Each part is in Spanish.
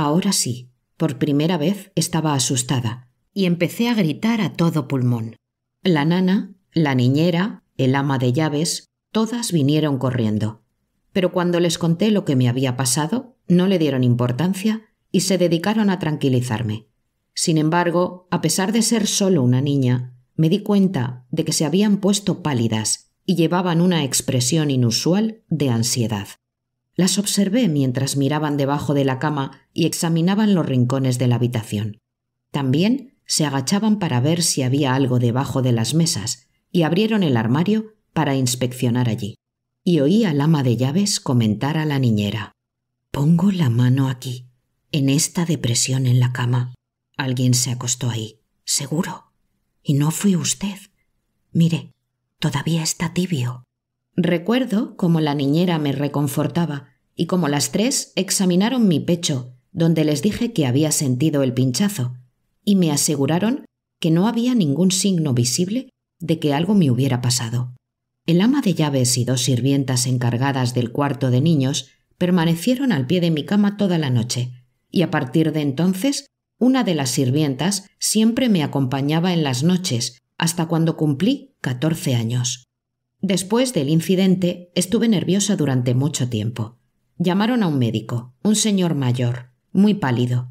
Ahora sí, por primera vez estaba asustada, y empecé a gritar a todo pulmón. La nana, la niñera, el ama de llaves, todas vinieron corriendo. Pero cuando les conté lo que me había pasado, no le dieron importancia y se dedicaron a tranquilizarme. Sin embargo, a pesar de ser solo una niña, me di cuenta de que se habían puesto pálidas y llevaban una expresión inusual de ansiedad. Las observé mientras miraban debajo de la cama y examinaban los rincones de la habitación. También se agachaban para ver si había algo debajo de las mesas y abrieron el armario para inspeccionar allí. Y oí al ama de llaves comentar a la niñera Pongo la mano aquí, en esta depresión en la cama. Alguien se acostó ahí, seguro. Y no fui usted. Mire, todavía está tibio. Recuerdo cómo la niñera me reconfortaba y como las tres examinaron mi pecho donde les dije que había sentido el pinchazo, y me aseguraron que no había ningún signo visible de que algo me hubiera pasado. El ama de llaves y dos sirvientas encargadas del cuarto de niños permanecieron al pie de mi cama toda la noche, y a partir de entonces una de las sirvientas siempre me acompañaba en las noches hasta cuando cumplí 14 años. Después del incidente estuve nerviosa durante mucho tiempo. Llamaron a un médico, un señor mayor, muy pálido.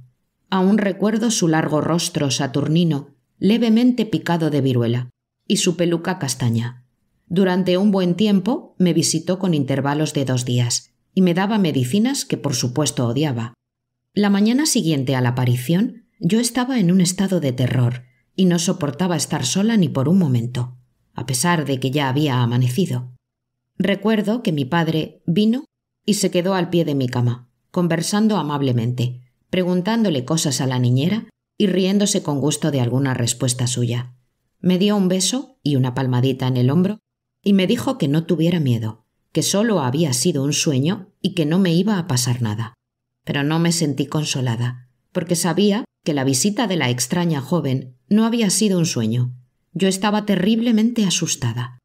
Aún recuerdo su largo rostro saturnino, levemente picado de viruela, y su peluca castaña. Durante un buen tiempo me visitó con intervalos de dos días, y me daba medicinas que por supuesto odiaba. La mañana siguiente a la aparición, yo estaba en un estado de terror, y no soportaba estar sola ni por un momento, a pesar de que ya había amanecido. Recuerdo que mi padre vino y se quedó al pie de mi cama conversando amablemente, preguntándole cosas a la niñera y riéndose con gusto de alguna respuesta suya. Me dio un beso y una palmadita en el hombro y me dijo que no tuviera miedo, que solo había sido un sueño y que no me iba a pasar nada. Pero no me sentí consolada, porque sabía que la visita de la extraña joven no había sido un sueño. Yo estaba terriblemente asustada.